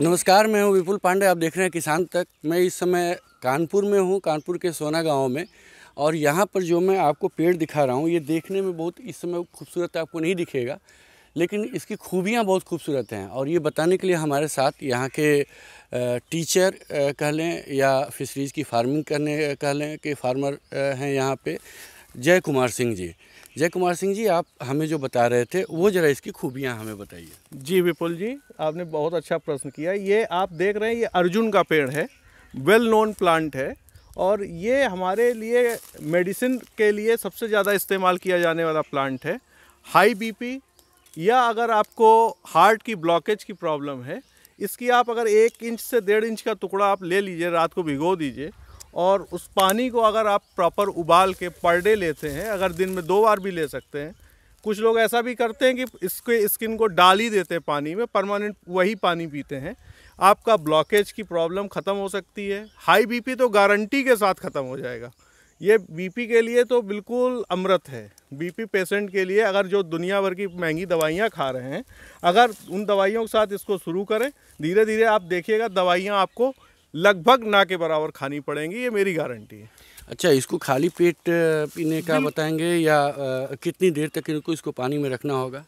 नमस्कार मैं हूं विपुल पांडे आप देख रहे हैं किसान तक मैं इस समय कानपुर में हूं कानपुर के सोना गांव में और यहां पर जो मैं आपको पेड़ दिखा रहा हूं ये देखने में बहुत इस समय खूबसूरत आपको नहीं दिखेगा लेकिन इसकी खूबियां बहुत खूबसूरत हैं और ये बताने के लिए हमारे साथ यहाँ के टीचर कह लें या फिशरीज़ की फार्मिंग करने कह लें कि फार्मर हैं यहाँ पे जय कुमार सिंह जी जय कुमार सिंह जी आप हमें जो बता रहे थे वो जरा इसकी खूबियाँ हमें बताइए जी विपुल जी आपने बहुत अच्छा प्रश्न किया ये आप देख रहे हैं ये अर्जुन का पेड़ है वेल नोन प्लांट है और ये हमारे लिए मेडिसिन के लिए सबसे ज़्यादा इस्तेमाल किया जाने वाला प्लांट है हाई बीपी या अगर आपको हार्ट की ब्लॉकेज की प्रॉब्लम है इसकी आप अगर एक इंच से डेढ़ इंच का टुकड़ा आप ले लीजिए रात को भिगो दीजिए और उस पानी को अगर आप प्रॉपर उबाल के पर डे लेते हैं अगर दिन में दो बार भी ले सकते हैं कुछ लोग ऐसा भी करते हैं कि इसके स्किन को डाल ही देते हैं पानी में परमानेंट वही पानी पीते हैं आपका ब्लॉकेज की प्रॉब्लम ख़त्म हो सकती है हाई बीपी तो गारंटी के साथ ख़त्म हो जाएगा ये बीपी के लिए तो बिल्कुल अमृत है बीपी पेशेंट के लिए अगर जो दुनिया भर की महंगी दवाइयाँ खा रहे हैं अगर उन दवाइयों के साथ इसको शुरू करें धीरे धीरे आप देखिएगा दवाइयाँ आपको लगभग ना के बराबर खानी पड़ेंगी ये मेरी गारंटी है अच्छा इसको खाली पेट पीने का बताएंगे या आ, कितनी देर तक इनको इसको पानी में रखना होगा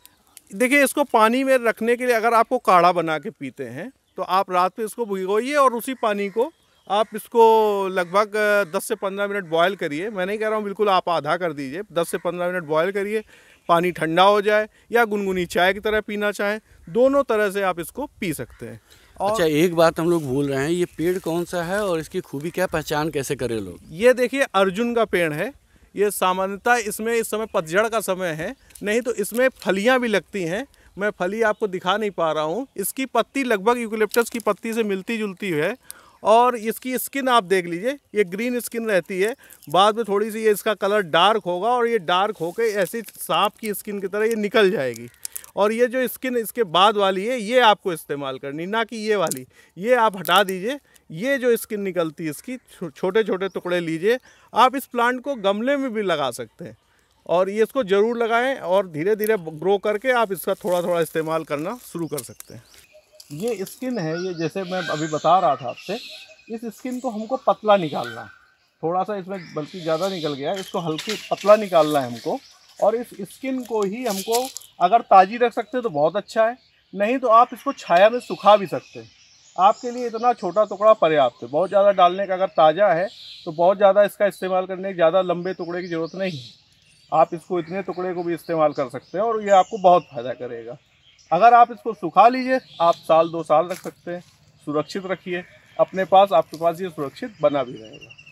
देखिए इसको पानी में रखने के लिए अगर आपको काढ़ा बना के पीते हैं तो आप रात में इसको भिगोइए और उसी पानी को आप इसको लगभग 10 से 15 मिनट बॉयल करिए मैं नहीं कह रहा हूँ बिल्कुल आप आधा कर दीजिए 10 से 15 मिनट बॉयल करिए पानी ठंडा हो जाए या गुनगुनी चाय की तरह पीना चाहें दोनों तरह से आप इसको पी सकते हैं और अच्छा एक बात हम लोग भूल रहे हैं ये पेड़ कौन सा है और इसकी खूबी क्या पहचान कैसे करें लोग ये देखिए अर्जुन का पेड़ है ये सामान्यतः इसमें इस समय पतझड़ का समय है नहीं तो इसमें फलियाँ भी लगती हैं मैं फली आपको दिखा नहीं पा रहा हूँ इसकी पत्ती लगभग यूकलिप्टस की पत्ती से मिलती जुलती है और इसकी स्किन आप देख लीजिए ये ग्रीन स्किन रहती है बाद में थोड़ी सी ये इसका कलर डार्क होगा और ये डार्क होकर ऐसी सांप की स्किन की तरह ये निकल जाएगी और ये जो स्किन इसके बाद वाली है ये आपको इस्तेमाल करनी ना कि ये वाली ये आप हटा दीजिए ये जो स्किन निकलती है इसकी छोटे छोटे टुकड़े लीजिए आप इस प्लांट को गमले में भी लगा सकते हैं और ये इसको ज़रूर लगाएं और धीरे धीरे ग्रो करके आप इसका थोड़ा थोड़ा इस्तेमाल करना शुरू कर सकते हैं ये स्किन है ये जैसे मैं अभी बता रहा था आपसे इस स्किन को हमको पतला निकालना है थोड़ा सा इसमें बल्कि ज़्यादा निकल गया है इसको हल्की पतला निकालना है हमको और इस स्किन को ही हमको अगर ताज़ी रख सकते तो बहुत अच्छा है नहीं तो आप इसको छाया में सुखा भी सकते हैं आपके लिए इतना छोटा टुकड़ा पर्याप्त है बहुत ज़्यादा डालने का अगर ताज़ा है तो बहुत ज़्यादा इसका इस्तेमाल करने की ज़्यादा लंबे टुकड़े की ज़रूरत नहीं है आप इसको इतने टुकड़े को भी इस्तेमाल कर सकते हैं और ये आपको बहुत फ़ायदा करेगा अगर आप इसको सुखा लीजिए आप साल दो साल रख सकते हैं सुरक्षित रखिए अपने पास आपके पास ये सुरक्षित बना भी रहेगा